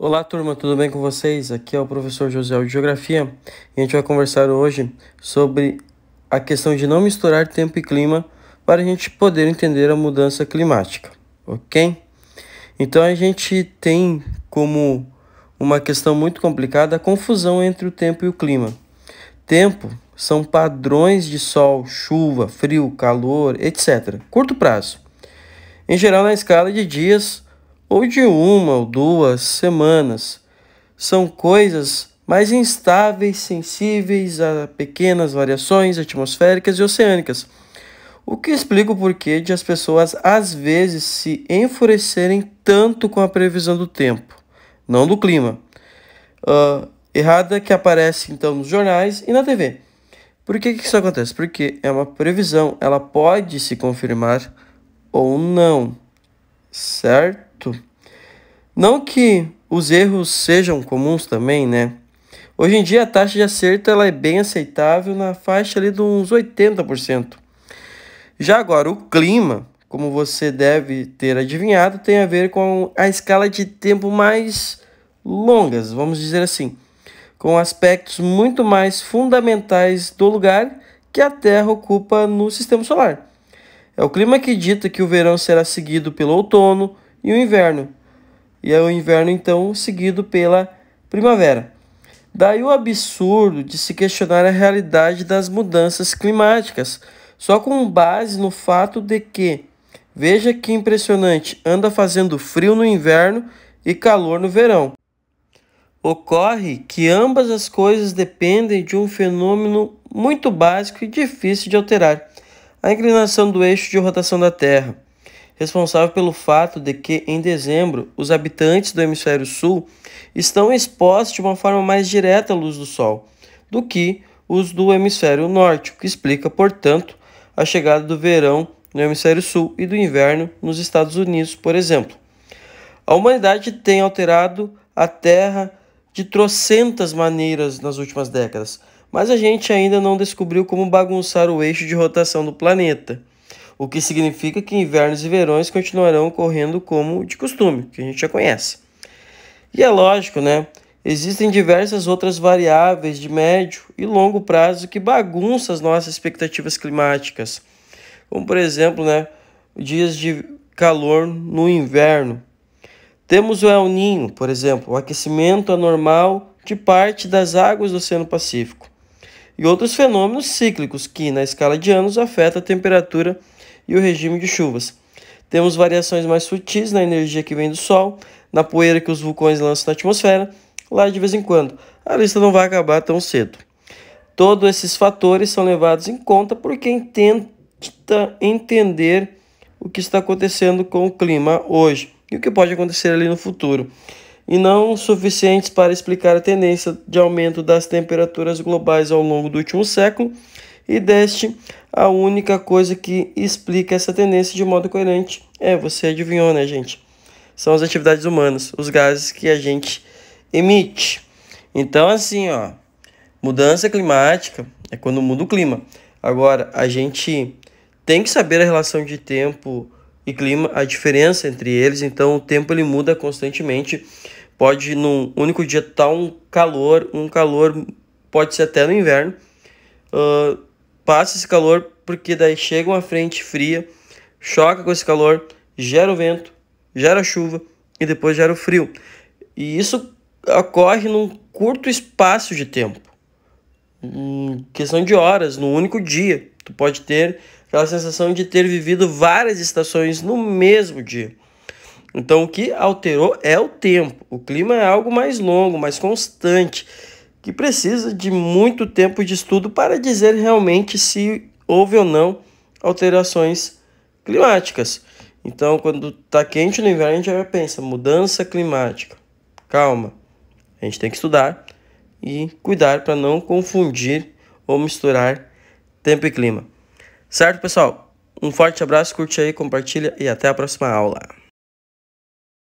Olá turma, tudo bem com vocês? Aqui é o professor José de Geografia e a gente vai conversar hoje sobre a questão de não misturar tempo e clima para a gente poder entender a mudança climática, ok? Então a gente tem como uma questão muito complicada a confusão entre o tempo e o clima. Tempo são padrões de sol, chuva, frio, calor, etc. Curto prazo. Em geral, na escala de dias ou de uma ou duas semanas. São coisas mais instáveis, sensíveis a pequenas variações atmosféricas e oceânicas, o que explica o porquê de as pessoas às vezes se enfurecerem tanto com a previsão do tempo, não do clima. Uh, errada que aparece então nos jornais e na TV. Por que, que isso acontece? Porque é uma previsão, ela pode se confirmar ou não, certo? Não que os erros sejam comuns também, né? Hoje em dia a taxa de acerto ela é bem aceitável na faixa ali de uns 80%. Já agora, o clima, como você deve ter adivinhado, tem a ver com a escala de tempo mais longas, vamos dizer assim, com aspectos muito mais fundamentais do lugar que a Terra ocupa no sistema solar. É o clima que dita que o verão será seguido pelo outono e o inverno, e é o inverno então seguido pela primavera. Daí o absurdo de se questionar a realidade das mudanças climáticas, só com base no fato de que, veja que impressionante, anda fazendo frio no inverno e calor no verão. Ocorre que ambas as coisas dependem de um fenômeno muito básico e difícil de alterar: a inclinação do eixo de rotação da Terra responsável pelo fato de que, em dezembro, os habitantes do hemisfério sul estão expostos de uma forma mais direta à luz do sol do que os do hemisfério norte, o que explica, portanto, a chegada do verão no hemisfério sul e do inverno nos Estados Unidos, por exemplo. A humanidade tem alterado a Terra de trocentas maneiras nas últimas décadas, mas a gente ainda não descobriu como bagunçar o eixo de rotação do planeta o que significa que invernos e verões continuarão ocorrendo como de costume, que a gente já conhece. E é lógico, né? Existem diversas outras variáveis de médio e longo prazo que bagunçam as nossas expectativas climáticas, como por exemplo, né, dias de calor no inverno. Temos o El Ninho, por exemplo, o aquecimento anormal de parte das águas do Oceano Pacífico e outros fenômenos cíclicos que, na escala de anos, afeta a temperatura e o regime de chuvas. Temos variações mais sutis na energia que vem do Sol, na poeira que os vulcões lançam na atmosfera, lá de vez em quando. A lista não vai acabar tão cedo. Todos esses fatores são levados em conta por quem tenta entender o que está acontecendo com o clima hoje e o que pode acontecer ali no futuro, e não suficientes para explicar a tendência de aumento das temperaturas globais ao longo do último século e deste a única coisa que explica essa tendência de modo coerente é, você adivinhou, né, gente? São as atividades humanas, os gases que a gente emite. Então, assim, ó, mudança climática é quando muda o clima. Agora, a gente tem que saber a relação de tempo e clima, a diferença entre eles. Então, o tempo ele muda constantemente. Pode, num único dia, estar tá um calor, um calor pode ser até no inverno. Uh, passa esse calor, porque daí chega uma frente fria, choca com esse calor, gera o vento, gera a chuva e depois gera o frio. E isso ocorre num curto espaço de tempo, em questão de horas, no único dia. Tu pode ter aquela sensação de ter vivido várias estações no mesmo dia. Então, o que alterou é o tempo. O clima é algo mais longo, mais constante que precisa de muito tempo de estudo para dizer realmente se houve ou não alterações climáticas. Então, quando está quente no inverno, a gente já pensa mudança climática. Calma, a gente tem que estudar e cuidar para não confundir ou misturar tempo e clima. Certo, pessoal? Um forte abraço, curte aí, compartilha e até a próxima aula.